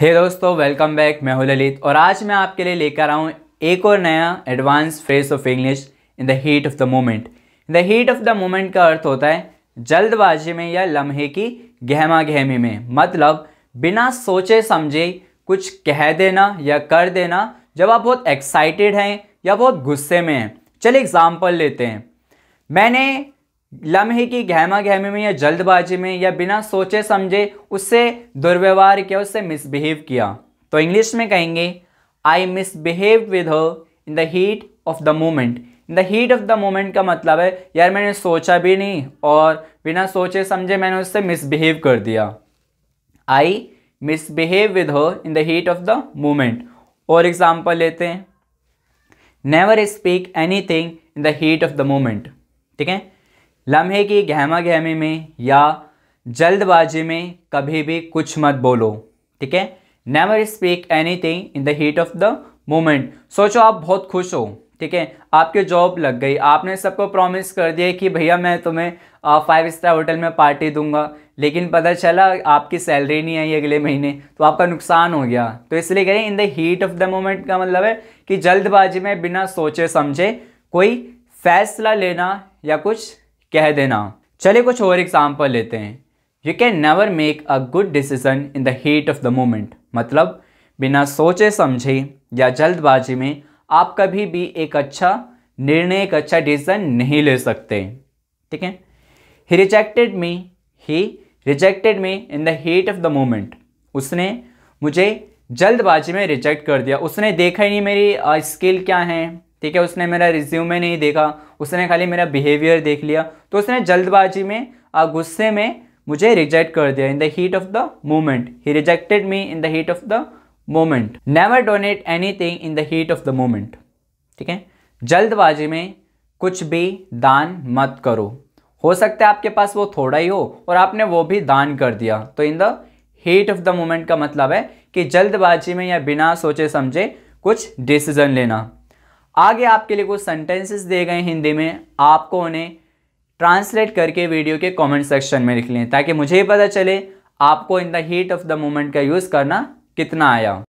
हे hey दोस्तों welcome back मैं हूं ललित और आज मैं आपके लिए लेकर आऊँ एक और नया advance phrase of English in the heat of the moment in the heat of the moment का अर्थ होता है जल्दबाजी में या लम्हे की गहमा गहमी में मतलब बिना सोचे समझे कुछ कह देना या कर देना जब आप बहुत एक्साइटेड हैं या बहुत गुस्से में हैं चलिए एग्ज़ाम्पल लेते हैं मैंने लम्हे की गहमा गहमे में या जल्दबाजी में या बिना सोचे समझे उससे दुर्व्यवहार किया उससे मिसबिहेव किया तो इंग्लिश में कहेंगे I misbehave with in the heat of the moment in the heat of the moment का मतलब है यार मैंने सोचा भी नहीं और बिना सोचे समझे मैंने उससे मिसबिहेव कर दिया आई misbehave with who in the heat of the moment और एग्जाम्पल लेते हैं never speak anything in the heat of the moment ठीक है लम्हे की गहमा गहमे में या जल्दबाजी में कभी भी कुछ मत बोलो ठीक है never speak anything in the heat of the moment सोचो आप बहुत खुश हो ठीक है आपके जॉब लग गई आपने सबको प्रॉमिस कर दिया कि भैया मैं तुम्हें फाइव स्टार होटल में पार्टी दूंगा लेकिन पता चला आपकी सैलरी नहीं आई अगले महीने तो आपका नुकसान हो गया तो इसलिए हैं in the heat of the moment का मतलब है कि जल्दबाजी में बिना सोचे समझे कोई फैसला लेना या कुछ कह देना चले कुछ और एग्जाम्पल लेते हैं you can never make a good decision in the heat of the moment मतलब बिना सोचे समझे या जल्दबाजी में आप कभी भी एक अच्छा निर्णय एक अच्छा डिसीजन नहीं ले सकते ठीक है he rejected me he rejected me in the heat of the moment उसने मुझे जल्दबाजी में रिजेक्ट कर दिया उसने देखा ही नहीं मेरी स्किल क्या है ठीक है उसने मेरा रिज्यूमे नहीं देखा उसने खाली मेरा बिहेवियर देख लिया तो उसने जल्दबाजी में गुस्से में मुझे रिजेक्ट कर दिया in the heat of the moment he rejected me in the heat of the moment never donate anything in the heat of the moment ठीक है जल्दबाजी में कुछ भी दान मत करो हो सकता है आपके पास वो थोड़ा ही हो और आपने वो भी दान कर दिया तो in the heat of the moment का मतलब है कि जल्दबाजी में या बिना सोचे समझे कुछ डिसीजन लेना आगे आपके लिए कुछ सेंटेंसेस दिए गए हिंदी में आपको उन्हें ट्रांसलेट करके वीडियो के कमेंट सेक्शन में लिख लें ताकि मुझे पता चले आपको in the heat of the moment का यूज़ करना कितना आया